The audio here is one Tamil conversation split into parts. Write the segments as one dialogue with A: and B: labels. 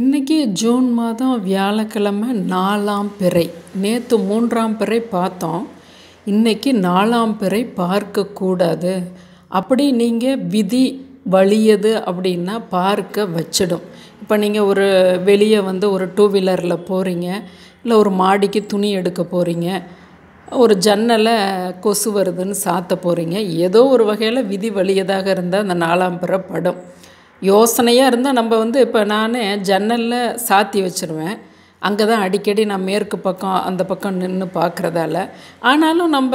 A: இன்றைக்கி ஜூன் மாதம் வியாழக்கிழமை நாலாம் பிறை நேற்று மூன்றாம் பிறை பார்த்தோம் இன்றைக்கி நாலாம் பிறை பார்க்கக்கூடாது அப்படி நீங்கள் விதி வலியது அப்படின்னா பார்க்க வச்சிடும் இப்போ நீங்கள் ஒரு வெளியே வந்து ஒரு டூ வீலரில் போகிறீங்க இல்லை ஒரு மாடிக்கு துணி எடுக்க போகிறீங்க ஒரு ஜன்னலை கொசு வருதுன்னு சாத்த போகிறீங்க ஏதோ ஒரு வகையில் விதி வலியதாக இருந்தால் அந்த நாலாம் பிறை படம் யோசனையாக இருந்தால் நம்ம வந்து இப்போ நான் ஜன்னலில் சாத்தி வச்சுருவேன் அங்கே தான் அடிக்கடி நான் மேற்கு பக்கம் அந்த பக்கம் நின்று பார்க்குறதால ஆனாலும் நம்ம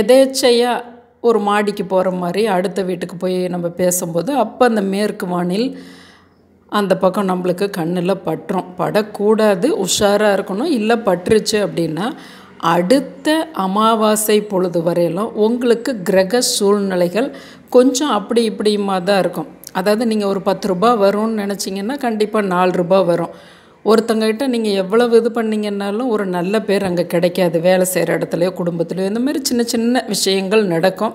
A: எதேச்சையாக ஒரு மாடிக்கு போகிற மாதிரி அடுத்த வீட்டுக்கு போய் நம்ம பேசும்போது அப்போ அந்த மேற்கு வானில் அந்த பக்கம் நம்மளுக்கு கண்ணில் பட்டுரும் படக்கூடாது உஷாராக இருக்கணும் இல்லை பட்டுருச்சு அப்படின்னா அடுத்த அமாவாசை பொழுது வரையிலும் உங்களுக்கு கிரக சூழ்நிலைகள் கொஞ்சம் அப்படி இப்படியுமா தான் இருக்கும் அதாவது நீங்கள் ஒரு பத்து ரூபா வரும்னு நினச்சிங்கன்னா கண்டிப்பாக நாலு ரூபா வரும் ஒருத்தங்கிட்ட நீங்கள் எவ்வளவு இது பண்ணிங்கன்னாலும் ஒரு நல்ல பேர் அங்கே கிடைக்காது வேலை செய்கிற இடத்துலையோ குடும்பத்துலையோ இந்த மாதிரி சின்ன சின்ன விஷயங்கள் நடக்கும்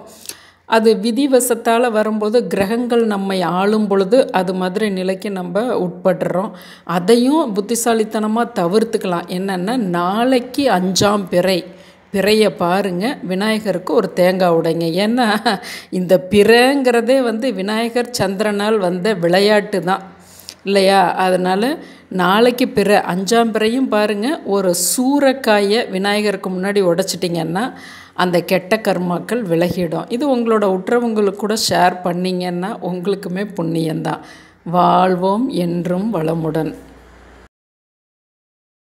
A: அது விதிவசத்தால் வரும்போது கிரகங்கள் நம்மை ஆளும் பொழுது அது மாதிரி நிலைக்கு நம்ம உட்படுறோம் அதையும் புத்திசாலித்தனமாக தவிர்த்துக்கலாம் என்னென்னா நாளைக்கு அஞ்சாம் பிறை பிறையை பாருங்கள் விநாயகருக்கு ஒரு தேங்காய் உடைங்க ஏன்னா இந்த பிறைங்கிறதே வந்து விநாயகர் சந்திரனால் வந்த விளையாட்டு தான் இல்லையா அதனால் நாளைக்கு பிற அஞ்சாம் பிறையும் பாருங்கள் ஒரு சூறக்காயை விநாயகருக்கு முன்னாடி உடைச்சிட்டிங்கன்னா அந்த கெட்ட கர்மாக்கள் விலகிடும் இது உங்களோட உற்றவங்களுக்கு கூட ஷேர் பண்ணிங்கன்னா உங்களுக்குமே புண்ணியந்தான் வாழ்வோம் என்றும் வளமுடன்